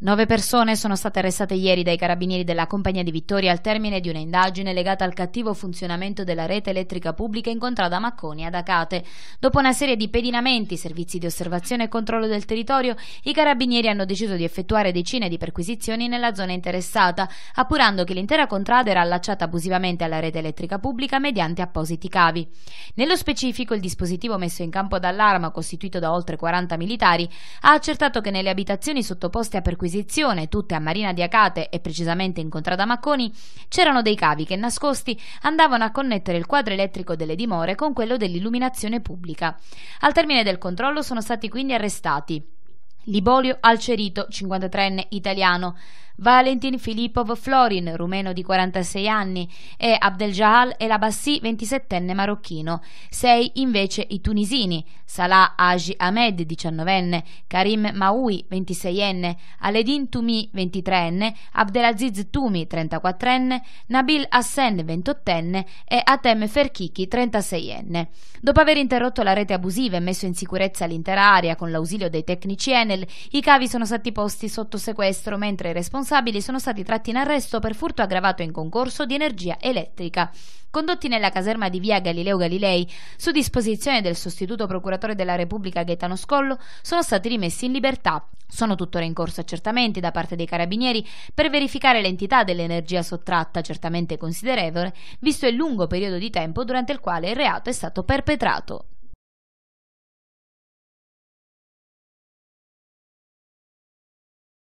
Nove persone sono state arrestate ieri dai carabinieri della Compagnia di Vittoria al termine di un'indagine legata al cattivo funzionamento della rete elettrica pubblica incontrata a Macconi ad Acate. Dopo una serie di pedinamenti, servizi di osservazione e controllo del territorio, i carabinieri hanno deciso di effettuare decine di perquisizioni nella zona interessata, appurando che l'intera contrada era allacciata abusivamente alla rete elettrica pubblica mediante appositi cavi. Nello specifico, il dispositivo messo in campo dall'arma, costituito da oltre 40 militari, ha accertato che nelle abitazioni sottoposte a perquisizioni perquisizione, tutte a Marina di Acate e precisamente in Contrada Macconi, c'erano dei cavi che nascosti andavano a connettere il quadro elettrico delle dimore con quello dell'illuminazione pubblica. Al termine del controllo sono stati quindi arrestati Libolio Alcerito, 53enne italiano, Valentin Filipov Florin, rumeno di 46 anni, e Abdeljahal El Abassi, 27enne marocchino. Sei invece i tunisini, Salah Aji Ahmed, 19enne, Karim Maui, 26enne, Aledin Toumi, 23enne, Abdelaziz Toumi, 34enne, Nabil Hassen, 28enne e Atem Ferkiki, 36enne. Dopo aver interrotto la rete abusiva e messo in sicurezza l'intera area con l'ausilio dei tecnici Enel, Hotel. I cavi sono stati posti sotto sequestro, mentre i responsabili sono stati tratti in arresto per furto aggravato in concorso di energia elettrica. Condotti nella caserma di via Galileo Galilei, su disposizione del sostituto procuratore della Repubblica Gaetano Scollo, sono stati rimessi in libertà. Sono tuttora in corso accertamenti da parte dei carabinieri per verificare l'entità dell'energia sottratta, certamente considerevole, visto il lungo periodo di tempo durante il quale il reato è stato perpetrato.